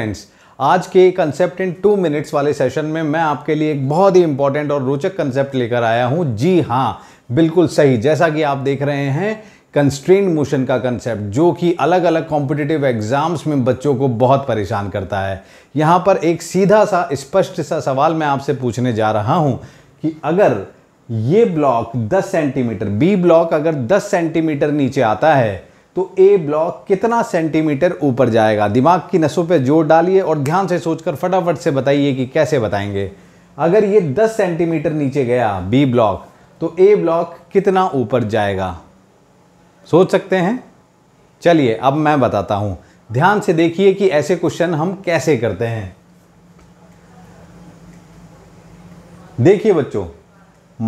friends आज के concept in two minutes वाले सेशन में मैं आपके लिए एक बहुत ही इंपॉर्टेंट और रोचक कंसेप्ट लेकर आया हूं जी हाँ बिल्कुल सही जैसा कि आप देख रहे हैं कंस्ट्रेंड मोशन का कंसेप्ट जो कि अलग अलग कॉम्पिटिटिव एग्जाम्स में बच्चों को बहुत परेशान करता है यहाँ पर एक सीधा सा स्पष्ट सा सवाल मैं आपसे पूछने जा रहा हूँ कि अगर ये ब्लॉक 10 सेंटीमीटर बी ब्लॉक अगर 10 सेंटीमीटर नीचे आता है तो ए ब्लॉक कितना सेंटीमीटर ऊपर जाएगा दिमाग की नसों पर जोर डालिए और ध्यान से सोचकर फटाफट से बताइए कि कैसे बताएंगे अगर ये 10 सेंटीमीटर नीचे गया बी ब्लॉक तो ए ब्लॉक कितना ऊपर जाएगा सोच सकते हैं चलिए अब मैं बताता हूँ ध्यान से देखिए कि ऐसे क्वेश्चन हम कैसे करते हैं देखिए बच्चों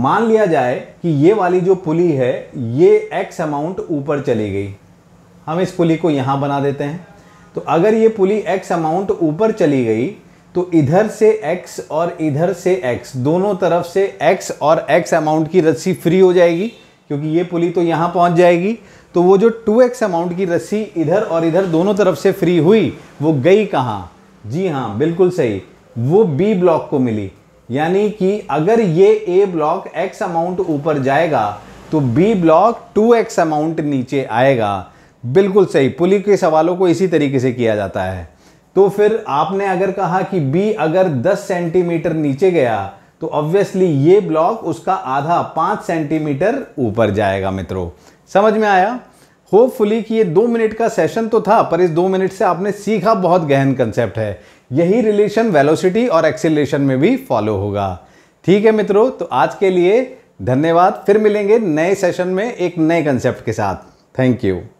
मान लिया जाए कि ये वाली जो पुली है ये एक्स अमाउंट ऊपर चली गई हम इस पुली को यहाँ बना देते हैं तो अगर ये पुली एक्स अमाउंट ऊपर चली गई तो इधर से एक्स और इधर से एक्स दोनों तरफ से एक्स और एक्स अमाउंट की रस्सी फ्री हो जाएगी क्योंकि ये पुली तो यहाँ पहुँच जाएगी तो वो जो टू एक्स अमाउंट की रस्सी इधर और इधर दोनों तरफ से फ्री हुई वो गई कहाँ जी हाँ बिल्कुल सही वो बी ब्लॉक को मिली यानी कि अगर ये ए ब्लॉक एक्स अमाउंट ऊपर जाएगा तो B block to X amount नीचे आएगा बिल्कुल सही पुली के सवालों को इसी तरीके से किया जाता है तो फिर आपने अगर कहा कि बी अगर 10 सेंटीमीटर नीचे गया तो ऑब्वियसली ये ब्लॉक उसका आधा 5 सेंटीमीटर ऊपर जाएगा मित्रों समझ में आया होपफुली कि ये दो मिनट का सेशन तो था पर इस दो मिनट से आपने सीखा बहुत गहन कंसेप्ट है यही रिलेशन वेलोसिटी और एक्सीलेशन में भी फॉलो होगा ठीक है मित्रों तो आज के लिए धन्यवाद फिर मिलेंगे नए सेशन में एक नए कंसेप्ट के साथ थैंक यू